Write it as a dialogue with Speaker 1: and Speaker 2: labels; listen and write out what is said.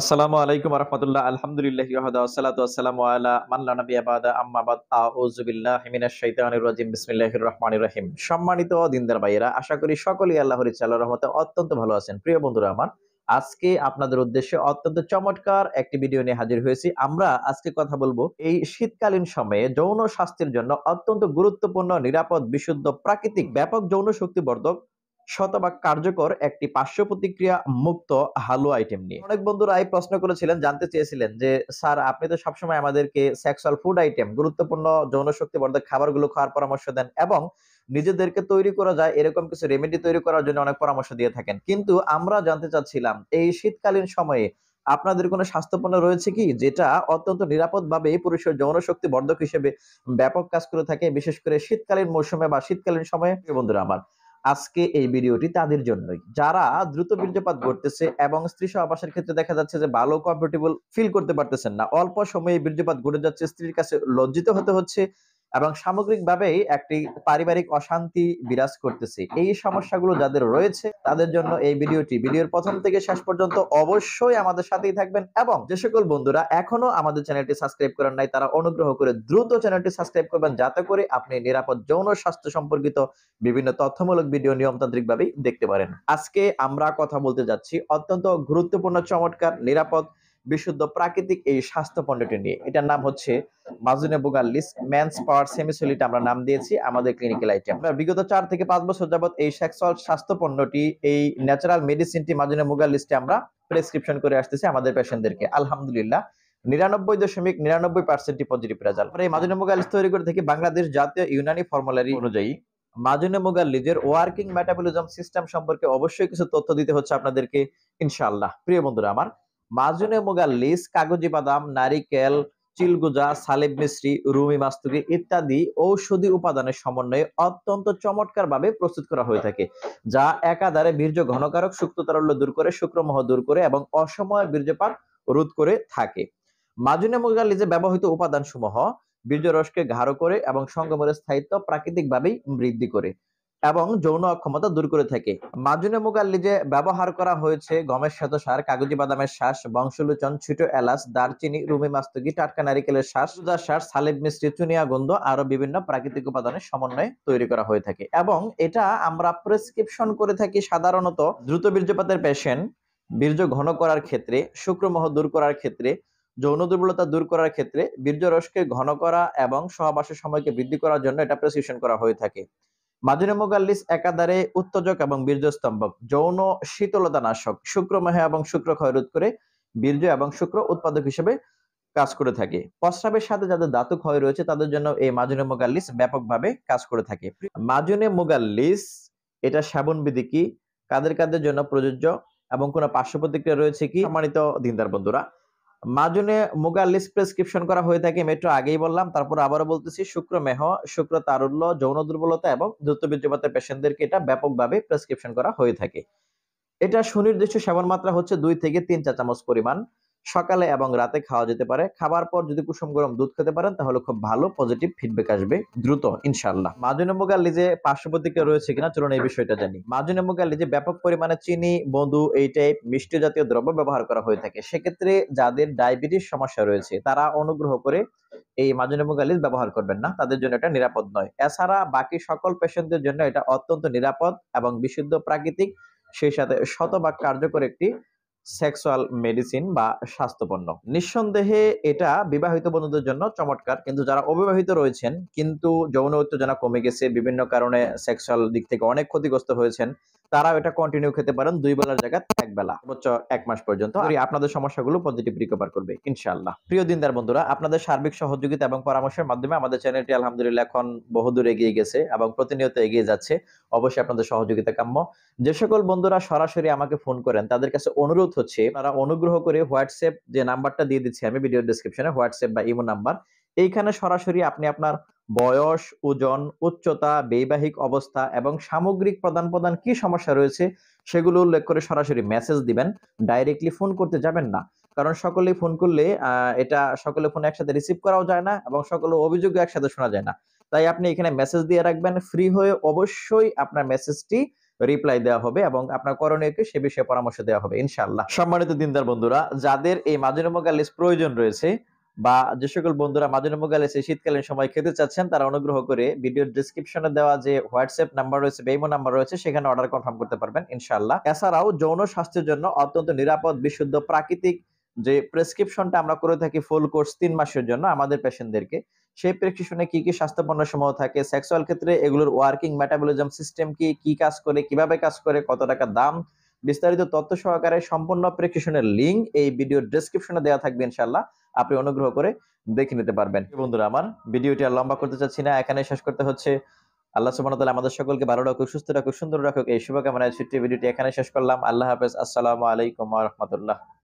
Speaker 1: আসসালামু আলাইকুম রহমতুল্লাহ আলহামদুলিল্লাহ ওয়াসালাম আলা রহিম সম্মানিত দিনদার ভাইয়েরা আশা করি সকলেই আল্লাহর ইচ্ছা রহমতে অত্যন্ত ভালো আছেন প্রিয় বন্ধুরা আমার আজকে আপনাদের উদ্দেশ্যে অত্যন্ত চমৎকার একটি ভিডিও নিয়ে হাজির হয়েছি আমরা আজকে কথা বলবো এই শীতকালীন সময়ে যৌন স্বাস্থ্যের জন্য অত্যন্ত গুরুত্বপূর্ণ নিরাপদ বিশুদ্ধ প্রাকৃতিক ব্যাপক যৌন শক্তিবর্ধক শতভাগ কার্যকর একটি পার্শ্ব প্রতিক্রিয়া মুক্ত হালু আইটেম নিয়ে অনেক বন্ধুরাই প্রশ্ন করেছিলেন জানতে চেয়েছিলেন যে স্যার আপনি তো সবসময় আমাদেরকে সেক্সুয়াল ফুড আইটেম গুরুত্বপূর্ণ যৌন বর্ধক খাবারগুলো খাওয়ার পরামর্শ দেন এবং নিজেদেরকে তৈরি করা যায় এরকম কিছু রেমেডি তৈরি করার জন্য অনেক পরামর্শ দিয়ে থাকেন কিন্তু আমরা জানতে চাচ্ছিলাম এই শীতকালীন সময়ে আপনাদের কোনো স্বাস্থ্যপণ্য রয়েছে কি যেটা অত্যন্ত নিরাপদভাবে পুরুষের যৌন শক্তি বর্ধক হিসেবে ব্যাপক কাজ করে থাকে বিশেষ করে শীতকালীন মৌসুমে বা শীতকালীন সময়ে বন্ধুরা আমার আজকে এই ভিডিওটি তাদের জন্যই যারা দ্রুত বীর্যপাত ঘটতেছে এবং স্ত্রী সহবাসের ক্ষেত্রে দেখা যাচ্ছে যে ভালো কমফোর্টেবল ফিল করতে পারতেছেন না অল্প সময়ে বীর্যপাত ঘটে যাচ্ছে স্ত্রীর কাছে লজ্জিত হতে হচ্ছে এবং সামগ্রিকভাবেই একটি পারিবারিক অশান্তি বিরাজ করতেছে এই সমস্যাগুলো যাদের রয়েছে তাদের জন্য এই ভিডিওটি ভিডিওর প্রথম থেকে শেষ পর্যন্ত অবশ্যই আমাদের সাথেই থাকবেন এবং যে সকল বন্ধুরা এখনো আমাদের চ্যানেলটি সাবস্ক্রাইব করেন নাই তারা অনুগ্রহ করে দ্রুত চ্যানেলটি সাবস্ক্রাইব করবেন যাতে করে আপনি নিরাপদ যৌন স্বাস্থ্য সম্পর্কিত বিভিন্ন তথ্যমূলক ভিডিও নিয়মতান্ত্রিকভাবেই দেখতে পারেন আজকে আমরা কথা বলতে যাচ্ছি অত্যন্ত গুরুত্বপূর্ণ চমৎকার নিরাপদ বিশুদ্ধ প্রাকৃতিক এই স্বাস্থ্য পণ্যটি নিয়ে এটার নাম হচ্ছে মাজুনে বুগাল্লিস ম্যানস পাওয়ার সেমিসলিটা আমরা নাম দিয়েছি আমাদের ক্লিনিক্যাল আইটেম আমরা বিগত চার থেকে পাঁচ বছর যাবৎ এই সেক্সুয়াল স্বাস্থ্য পণ্যটি এই ন্যাচারাল মেডিসিনটি মাজুনে বুগাল্লিসটি আমরা প্রেসক্রিপশন করে আসতেছি আমাদের পেশেন্টদেরকে আলহামদুলিল্লাহ নিরানব্বই দশমিক নিরানব্বই পার্সেন্টটি পজিটিভ রেজাল্ট আমরা এই মাজুনেমোগালিস তৈরি করে থাকি বাংলাদেশ জাতীয় ইউনানি ফর্মুলারি অনুযায়ী মাজুনে মাজুনেমোগালিজের ওয়ার্কিং মেটাবলিজম সিস্টেম সম্পর্কে অবশ্যই কিছু তথ্য দিতে হচ্ছে আপনাদেরকে ইনশাল্লাহ প্রিয় বন্ধুরা আমার মাজুনে মোগাল্লিস কাগজি বাদাম নারিকেল চিলগুজা সালেব মিশ্রি রুমি মাস্তুকি ইত্যাদি ঔষধি উপাদানের সমন্বয়ে অত্যন্ত চমৎকারভাবে প্রস্তুত করা হয়ে থাকে যা একাধারে বীর্য ঘনকারক তারল্য দূর করে শুক্রমহ দূর করে এবং অসময় বীর্যপাত রোধ করে থাকে মাজুনে লিজে ব্যবহৃত উপাদানসমূহ বীর্যরসকে গাঢ় করে এবং সঙ্গমের স্থায়িত্ব প্রাকৃতিকভাবেই বৃদ্ধি করে এবং যৌন অক্ষমতা দূর করে থাকে মাজুনে মুগাল্লি যে ব্যবহার করা হয়েছে গমের শত সার কাগজি বাদামের শ্বাস বংশলোচন ছোট এলাচ দারচিনি রুমি মাস্তুকি টাটকা নারিকেলের শ্বাস সুজার শ্বাস সালেব মিশ্রি চুনিয়া গন্ধ আরো বিভিন্ন প্রাকৃতিক উপাদানের সমন্বয়ে তৈরি করা হয়ে থাকে এবং এটা আমরা প্রেসক্রিপশন করে থাকি সাধারণত দ্রুত বীর্যপাতের পেশেন্ট বীর্য ঘন করার ক্ষেত্রে শুক্রমহ দূর করার ক্ষেত্রে যৌন দুর্বলতা দূর করার ক্ষেত্রে বীর্য রসকে ঘন করা এবং সহবাসের সময়কে বৃদ্ধি করার জন্য এটা প্রেসক্রিপশন করা হয়ে থাকে মাদিনা মুগাল্লিস একাধারে উত্তেজক এবং স্তম্ভক যৌন শীতলতা নাশক শুক্রমহে এবং শুক্র ক্ষয়রোধ করে বীর্য এবং শুক্র উৎপাদক হিসেবে কাজ করে থাকে প্রস্রাবের সাথে যাদের দাতু ক্ষয় রয়েছে তাদের জন্য এই মাজুনে মোগাল্লিস ব্যাপকভাবে কাজ করে থাকে মাজুনে মোগাল্লিস এটা সাবন বিধি কি কাদের কাদের জন্য প্রযোজ্য এবং কোনো পার্শ্ব প্রতিক্রিয়া রয়েছে কি সম্মানিত দিনদার বন্ধুরা মাজুনে মুগা লিস্ট প্রেসক্রিপশন করা হয়ে থাকে মেট্রো আগেই বললাম তারপর আবারও বলতেছি শুক্র মেহ শুক্র তারুল্য যৌন দুর্বলতা এবং দ্রুত বীর্যপাতের পেশেন্টদেরকে এটা ব্যাপকভাবে প্রেসক্রিপশন করা হয়ে থাকে এটা সুনির্দিষ্ট সেবন মাত্রা হচ্ছে দুই থেকে তিন চা চামচ পরিমাণ সকালে এবং রাতে খাওয়া যেতে পারে খাবার পর যদি কুসুম গরম দুধ খেতে পারেন তাহলে খুব ভালো পজিটিভ ফিডব্যাক আসবে দ্রুত ইনশাল্লাহ মাজুনম্বুগার লিজে যে প্রতিক্রিয়া রয়েছে কিনা চলুন এই বিষয়টা জানি মাজুনম্বুগার যে ব্যাপক পরিমাণে চিনি মধু এই টাইপ মিষ্টি জাতীয় দ্রব্য ব্যবহার করা হয়ে থাকে সেক্ষেত্রে যাদের ডায়াবেটিস সমস্যা রয়েছে তারা অনুগ্রহ করে এই মাজুনম্বুগালিজ ব্যবহার করবেন না তাদের জন্য এটা নিরাপদ নয় এছাড়া বাকি সকল পেশেন্টদের জন্য এটা অত্যন্ত নিরাপদ এবং বিশুদ্ধ প্রাকৃতিক সেই সাথে শতভাগ কার্যকর একটি সেক্সুয়াল মেডিসিন বা স্বাস্থ্যপণ্য নিঃসন্দেহে এটা বিবাহিত বন্ধুদের জন্য চমৎকার কিন্তু যারা অবিবাহিত রয়েছেন কিন্তু যৌন উত্তেজনা কমে গেছে বিভিন্ন কারণে সেক্সুয়াল দিক থেকে অনেক ক্ষতিগ্রস্ত হয়েছেন তারাও এটা কন্টিনিউ খেতে পারেন দুই বেলার জায়গায় এক বেলা সর্বোচ্চ এক মাস পর্যন্ত আর আপনাদের সমস্যাগুলো পজিটিভ রিকভার করবে ইনশাআল্লাহ প্রিয় দিনদার বন্ধুরা আপনাদের সার্বিক সহযোগিতা এবং পরামর্শের মাধ্যমে আমাদের চ্যানেলটি আলহামদুলিল্লাহ এখন বহুদূর এগিয়ে গেছে এবং প্রতিনিয়ত এগিয়ে যাচ্ছে অবশ্যই আপনাদের সহযোগিতা কাম্য যে সকল বন্ধুরা সরাসরি আমাকে ফোন করেন তাদের কাছে অনুরোধ অনুরোধ হচ্ছে তারা অনুগ্রহ করে হোয়াটসঅ্যাপ যে নাম্বারটা দিয়ে দিচ্ছি আমি ভিডিও ডিসক্রিপশনে হোয়াটসঅ্যাপ বা ইমো নাম্বার এইখানে সরাসরি আপনি আপনার বয়স ওজন উচ্চতা বৈবাহিক অবস্থা এবং সামগ্রিক প্রদান প্রদান কি সমস্যা রয়েছে সেগুলো উল্লেখ করে সরাসরি মেসেজ দিবেন ডাইরেক্টলি ফোন করতে যাবেন না কারণ সকলে ফোন করলে এটা সকলে ফোন একসাথে রিসিভ করাও যায় না এবং সকলে অভিযোগ একসাথে শোনা যায় না তাই আপনি এখানে মেসেজ দিয়ে রাখবেন ফ্রি হয়ে অবশ্যই আপনার মেসেজটি রিপ্লাই দেওয়া হবে এবং আপনার করণীয়কে সে বিষয়ে পরামর্শ দেওয়া হবে ইনশাল্লাহ সম্মানিত দিনদার বন্ধুরা যাদের এই মাজনুমা প্রয়োজন রয়েছে বা যে সকল বন্ধুরা মাজনুমা শীতকালীন সময় খেতে চাচ্ছেন তারা অনুগ্রহ করে ভিডিওর ডিসক্রিপশনে দেওয়া যে হোয়াটসঅ্যাপ নাম্বার রয়েছে বেমো নাম্বার রয়েছে সেখানে অর্ডার কনফার্ম করতে পারবেন ইনশাল্লাহ এছাড়াও যৌন স্বাস্থ্যের জন্য অত্যন্ত নিরাপদ বিশুদ্ধ প্রাকৃতিক যে প্রেসক্রিপশনটা আমরা করে থাকি ফুল কোর্স তিন মাসের জন্য আমাদের পেশেন্টদেরকে সেই প্রেক্ষিশনে কি কি স্বাস্থ্যপন্ন সমূহ থাকে সেক্সুয়াল ক্ষেত্রে এগুলোর ওয়ার্কিং মেটাবলিজম সিস্টেম কি কি কাজ করে কিভাবে কাজ করে কত টাকা দাম বিস্তারিত তথ্য সহকারে সম্পূর্ণ প্রেক্ষিশনের লিঙ্ক এই ভিডিওর ডেসক্রিপশনে দেওয়া থাকবে ইনশাল্লাহ আপনি অনুগ্রহ করে দেখে নিতে পারবেন বন্ধুরা আমার ভিডিওটি আর লম্বা করতে চাচ্ছি না এখানে শেষ করতে হচ্ছে আল্লাহ সুবাহ তালা আমাদের সকলকে ভালো রাখুক সুস্থ রাখুক সুন্দর রাখুক এই শুভকামনায় ছুটি ভিডিওটি এখানে শেষ করলাম আল্লাহ হাফেজ আসসালামু আলাইকুম রহমতুল্লাহ